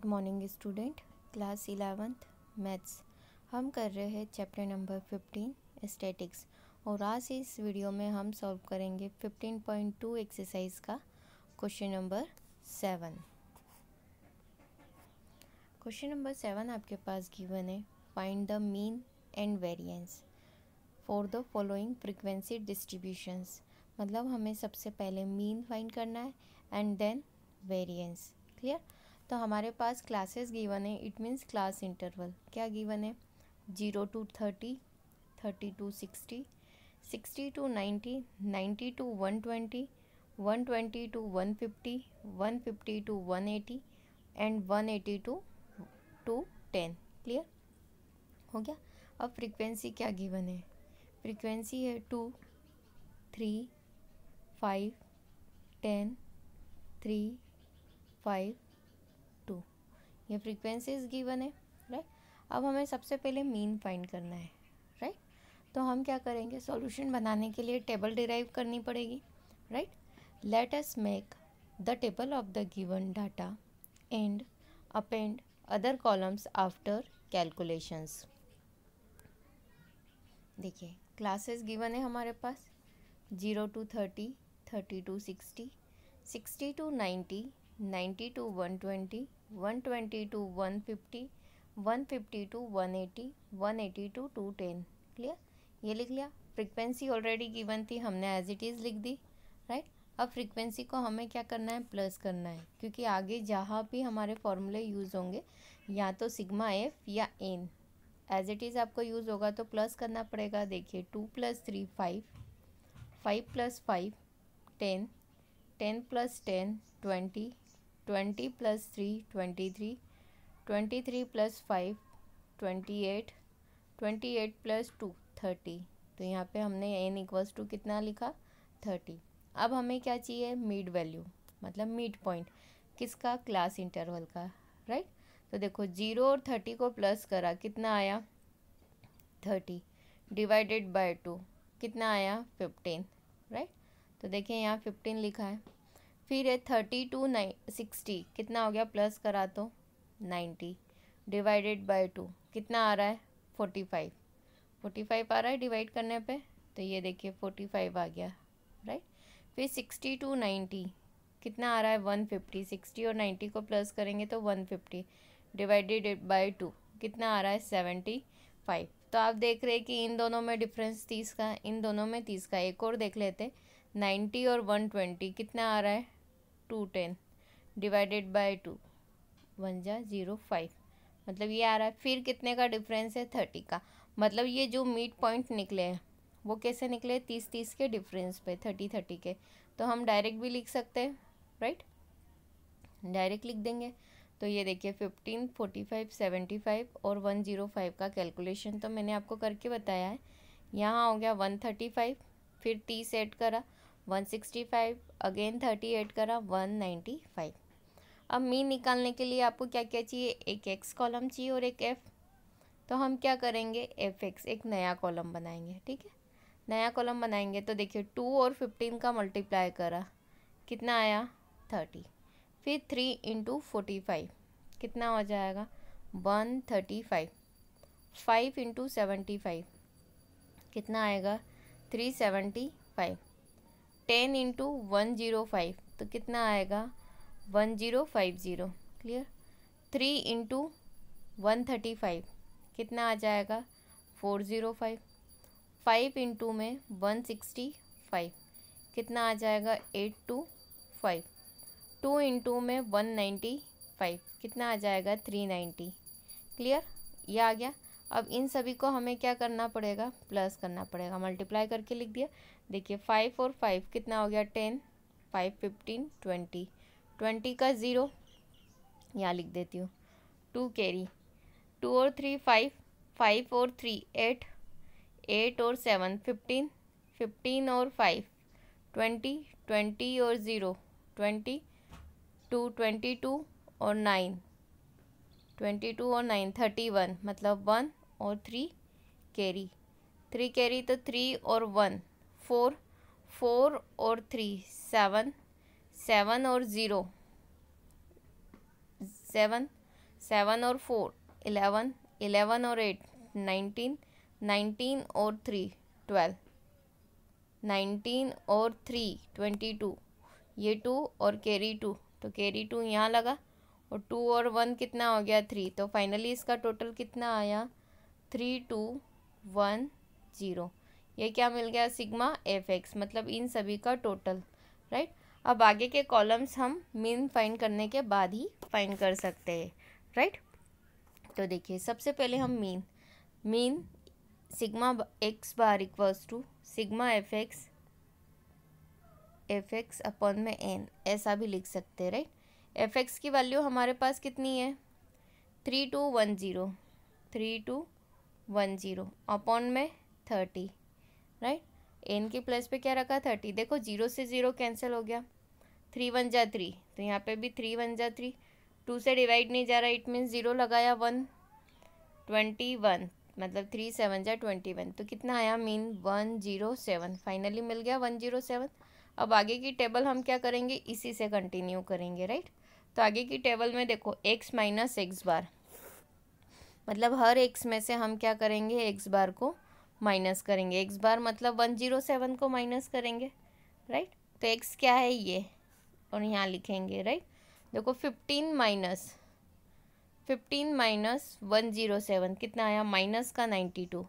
Good morning student class eleventh maths हम कर रहे हैं चैप्टर नंबर फिफ्टीन स्टैटिक्स और आज इस वीडियो में हम सॉल्व करेंगे फिफ्टीन पॉइंट टू एक्सरसाइज का question number seven question number seven आपके पास गिवन है find the mean and variance for the following frequency distributions मतलब हमें सबसे पहले मीन फाइंड करना है एंड देन वेरिएंस क्लियर तो हमारे पास क्लासेस गिवन है इट मीन्स क्लास इंटरवल क्या गिवन है zero to thirty thirty to sixty sixty to ninety ninety to one twenty one twenty to one fifty one fifty to one eighty and one eighty to two ten clear हो गया अब frequency क्या given है frequency है two three five ten three five ये frequencies given है right अब हमें सबसे पहले मीन फाइंड करना है राइट तो हम क्या करेंगे सॉल्यूशन बनाने के लिए टेबल डिराइव करनी पड़ेगी right let us make the table of the given data and append other columns after calculations देखिए क्लासेस गिवन है हमारे पास zero to thirty thirty to sixty sixty to ninety ninety to one twenty one twenty to one fifty one fifty to one eighty one eighty to two ten clear ये लिख लिया frequency already given थी हमने as it is लिख दी right right? अब frequency को हमें क्या करना है प्लस करना है क्योंकि आगे जहाँ भी हमारे फॉर्मूले यूज़ होंगे या तो सिग्मा एफ या एन एज इट इज़ आपको यूज़ होगा तो प्लस करना पड़ेगा देखिए two plus three five five plus five ten ten plus ten twenty twenty plus three twenty three twenty three plus five twenty eight twenty eight plus two thirty तो यहाँ पे हमने एन इक्वल्स टू कितना लिखा thirty अब हमें क्या चाहिए मिड वैल्यू मतलब मिड पॉइंट किसका क्लास इंटरवल का राइट तो देखो जीरो और थर्टी को प्लस करा कितना आया थर्टी डिवाइडेड बाय टू कितना आया फिफ्टीन राइट तो देखिए यहाँ फिफ्टीन लिखा है फिर है थर्टी टू नाइन सिक्सटी कितना हो गया प्लस करा तो नाइन्टी डिवाइडेड बाय टू कितना आ रहा है फोर्टी फाइव फोर्टी फाइव आ रहा है डिवाइड करने पे तो ये देखिए फोर्टी फाइव आ गया राइट फिर सिक्सटी टू नाइन्टी कितना आ रहा है वन फिफ्टी सिक्सटी और नाइन्टी को प्लस करेंगे तो one fifty divided by two कितना आ रहा है सेवेंटी फाइव तो आप देख रहे हैं कि इन दोनों में डिफरेंस तीस का इन दोनों में तीस का एक और देख लेते नाइन्टी और वन ट्वेंटी कितना आ रहा है two ten divided by two one जा ज़ीरो फाइव मतलब ये आ रहा है फिर कितने का डिफरेंस है थर्टी का मतलब ये जो मिड पॉइंट निकले हैं वो कैसे निकले तीस तीस के डिफरेंस पे थर्टी थर्टी के तो हम डायरेक्ट भी लिख सकते हैं राइट डायरेक्ट लिख देंगे तो ये देखिए fifteen forty five seventy five और वन ज़ीरो फाइव का कैलकुलेशन तो मैंने आपको करके बताया है यहाँ हो गया वन थर्टी फाइव फिर तीस एड करा 165 अगेन एट करा 195 अब मीन निकालने के लिए आपको क्या क्या चाहिए एक एक्स कॉलम चाहिए और एक एफ़ तो हम क्या करेंगे एफ एक्स एक नया कॉलम बनाएंगे ठीक है नया कॉलम बनाएंगे तो देखिए टू और फिफ्टीन का मल्टीप्लाई करा कितना आया थर्टी फिर थ्री इंटू फोर्टी फाइव कितना हो जाएगा one thirty five five into seventy five कितना आएगा three seventy five ten into one zero five तो कितना आएगा one zero five zero clear three into one thirty five कितना आ जाएगा four zero five five into में वन सिक्सटी फाइव कितना आ जाएगा eight two five two into में वन नाइन्टी फाइव कितना आ जाएगा थ्री नाइन्टी क्लियर ये आ गया अब इन सभी को हमें क्या करना पड़ेगा प्लस करना पड़ेगा मल्टीप्लाई करके लिख दिया देखिए फाइव और फाइव कितना हो गया ten five fifteen twenty twenty का ज़ीरो यहाँ लिख देती हूँ टू कैरी टू और थ्री फाइव फाइव और थ्री एट एट और सेवन फिफ्टीन फिफ्टीन और फाइव ट्वेंटी ट्वेंटी और zero twenty two twenty two और नाइन ट्वेंटी टू और नाइन थर्टी वन मतलब वन और थ्री कैरी थ्री कैरी तो थ्री और वन फोर फोर और थ्री सेवन सेवन और ज़ीरो सेवन सेवन और फोर इलेवन इलेवन और एट नाइनटीन नाइनटीन और थ्री ट्वेल्व नाइनटीन और थ्री ट्वेंटी टू ये टू और कैरी टू तो कैरी टू यहाँ लगा और टू और वन कितना हो गया थ्री तो फाइनली इसका टोटल कितना आया थ्री टू वन ज़ीरो ये क्या मिल गया सिग्मा एफ एक्स मतलब इन सभी का टोटल राइट अब आगे के कॉलम्स हम मीन फाइंड करने के बाद ही फाइंड कर सकते हैं राइट तो देखिए सबसे पहले हम mean mean sigma X bar equals to sigma F X F X upon में एन ऐसा भी लिख सकते हैं राइट एफ एक्स की वैल्यू हमारे पास कितनी है three two one zero three two one zero upon में थर्टी राइट एन के प्लस पे क्या रखा थर्टी देखो जीरो से ज़ीरो कैंसिल हो गया थ्री वन जा थ्री तो यहाँ पे भी थ्री वन जा थ्री टू से डिवाइड नहीं जा रहा इट मीन्स ज़ीरो लगाया वन ट्वेंटी वन मतलब थ्री सेवन जा ट्वेंटी वन तो कितना आया mean one zero seven finally मिल गया वन जीरो सेवन अब आगे की टेबल हम क्या करेंगे इसी से कंटिन्यू करेंगे राइट तो आगे की टेबल में देखो एक्स माइनस एक्स बार मतलब हर एक्स में से हम क्या करेंगे एक्स बार को माइनस करेंगे एक्स बार मतलब वन जीरो सेवन को माइनस करेंगे राइट तो एक्स क्या है ये और यहाँ लिखेंगे राइट देखो fifteen minus fifteen minus one zero seven कितना आया माइनस का ninety two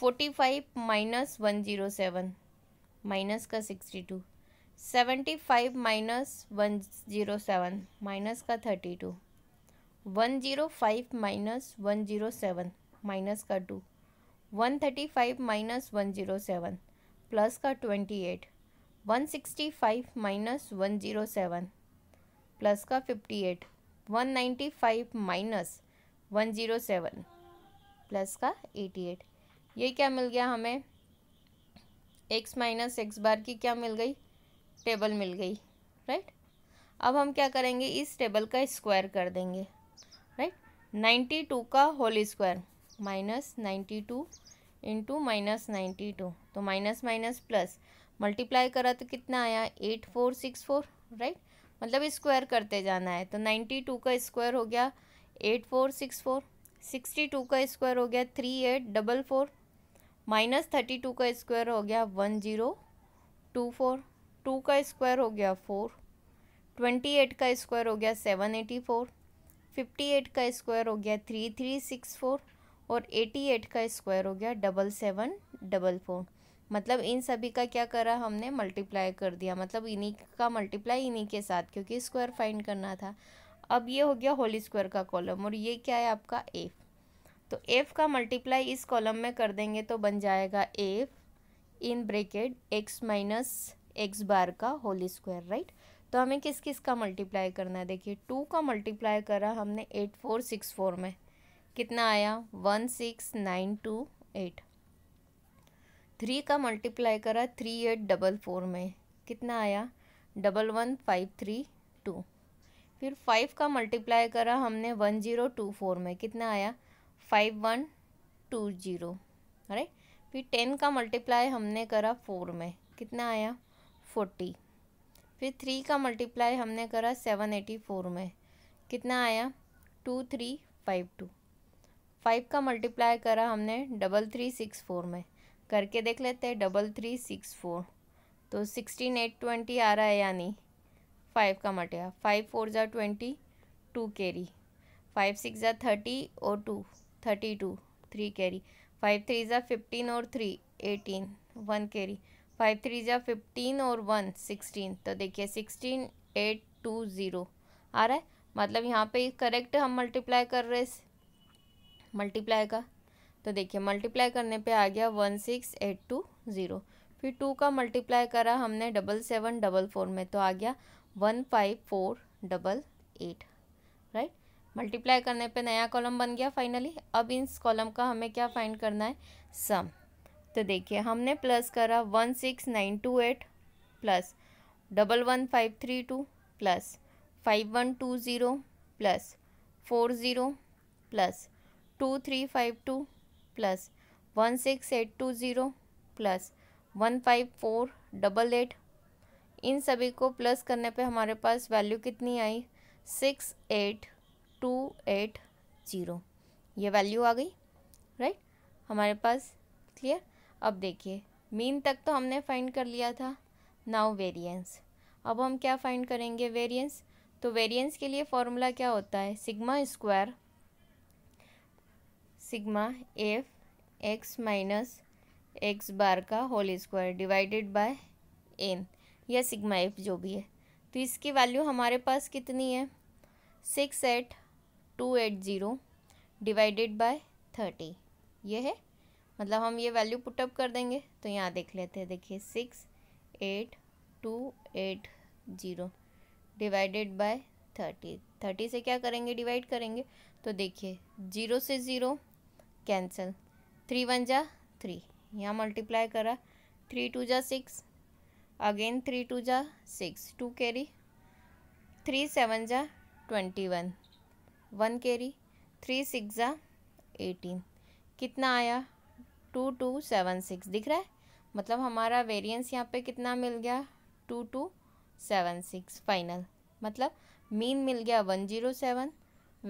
forty five minus one zero seven minus का sixty two seventy five minus one zero seven minus का thirty two one zero five minus one zero seven minus का two one thirty five minus one zero seven plus का twenty eight one sixty five minus one zero seven plus का fifty eight one ninety five minus one zero seven plus का eighty eight ये क्या मिल गया हमें x minus X बार की क्या मिल गई टेबल मिल गई राइट अब हम क्या करेंगे इस टेबल का स्क्वायर कर देंगे राइट नाइन्टी टू का whole square minus ninety two into minus ninety two तो माइनस माइनस प्लस मल्टीप्लाई करा तो कितना आया eight four six four right मतलब स्क्वायर करते जाना है तो नाइन्टी टू का स्क्वायर हो गया eight four six four sixty two का स्क्वायर हो गया three eight double four minus thirty two का स्क्वायर हो गया one zero two four two का स्क्वायर हो गया फोर ट्वेंटी एट का स्क्वायर हो गया seven eighty four fifty eight का स्क्वायर हो गया थ्री थ्री सिक्स फोर और एटी एट का स्क्वायर हो गया डबल सेवन डबल फोर मतलब इन सभी का क्या करा हमने मल्टीप्लाई कर दिया मतलब इन्हीं का मल्टीप्लाई इन्हीं के साथ क्योंकि स्क्वायर फाइंड करना था अब ये हो गया होली स्क्वायर का कॉलम और ये क्या है आपका एफ तो एफ़ का मल्टीप्लाई इस कॉलम में कर देंगे तो बन जाएगा F in bracket X minus X bar का होली स्क्वायर राइट तो हमें किस किस का मल्टीप्लाई करना है देखिए टू का मल्टीप्लाई करा हमने एट फोर सिक्स फोर में कितना आया one six nine two eight three का मल्टीप्लाई करा थ्री एट डबल फोर में कितना आया double one five three two फिर फाइव का मल्टीप्लाई करा हमने वन ज़ीरो टू फोर में कितना आया five one two zero right फिर टेन का मल्टीप्लाई हमने करा फोर में कितना आया फोर्टी फिर थ्री का मल्टीप्लाई हमने करा सेवन एटी फोर में कितना आया two three five two five का मल्टीप्लाई करा हमने डबल थ्री सिक्स फोर में करके देख लेते हैं डबल थ्री सिक्स फोर तो सिक्सटीन एट ट्वेंटी आ रहा है या नहीं फाइव का मट गया फाइव फोर ज़ा twenty two carry five six ज़ा थर्टी और two thirty two three carry five three ज़ा फिफ्टीन और three eighteen one carry five three ज़ा फिफ्टीन और वन सिक्सटीन तो देखिए सिक्सटीन एट टू ज़ीरो आ रहा है मतलब यहाँ पे करेक्ट हम मल्टीप्लाई कर रहे हैं मल्टीप्लाई का तो देखिए मल्टीप्लाई करने पे आ गया one six eight two zero फिर टू का मल्टीप्लाई करा हमने डबल सेवन डबल फोर में तो आ गया one five four double eight right multiply करने पे नया कॉलम बन गया फाइनली अब इस कॉलम का हमें क्या फाइंड करना है सम तो देखिए हमने प्लस करा one six nine two eight plus double one five three two plus five one two zero plus four zero plus two three five two plus one six eight two zero plus one five four double eight इन सभी को plus करने पे हमारे पास value कितनी आई six eight two eight zero ये वैल्यू आ गई राइट हमारे पास क्लियर अब देखिए मीन तक तो हमने फाइंड कर लिया था नाउ वेरिएंस अब हम क्या फाइंड करेंगे वेरिएंस तो वेरिएंस के लिए फॉर्मूला क्या होता है sigma square sigma F X minus X bar का whole square divided by N या सिग्मा एफ जो भी है तो इसकी वैल्यू हमारे पास कितनी है six eight two eight zero divided by thirty ये है मतलब हम ये वैल्यू पुटअप कर देंगे तो यहाँ देख लेते हैं देखिए six eight two eight zero divided by thirty thirty से क्या करेंगे डिवाइड करेंगे तो देखिए ज़ीरो से ज़ीरो कैंसिल थ्री वन जा थ्री यहाँ मल्टीप्लाई करा थ्री टू जा सिक्स अगेन थ्री टू जा six two carry three seven जा twenty one one carry three six जा एटीन कितना आया टू टू सेवन सिक्स दिख रहा है मतलब हमारा वेरिएंस यहाँ पे कितना मिल गया two two seven six final मतलब मीन मिल गया वन जीरो सेवन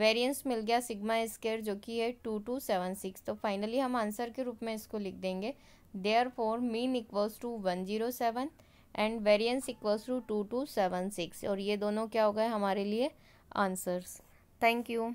वेरियंस मिल गया सिग्मा स्केयर जो कि है टू टू सेवन सिक्स तो फाइनली हम आंसर के रूप में इसको लिख देंगे therefore mean equals to one zero seven and variance equals to two two seven six और ये दोनों क्या हो गए हमारे लिए आंसर्स थैंक यू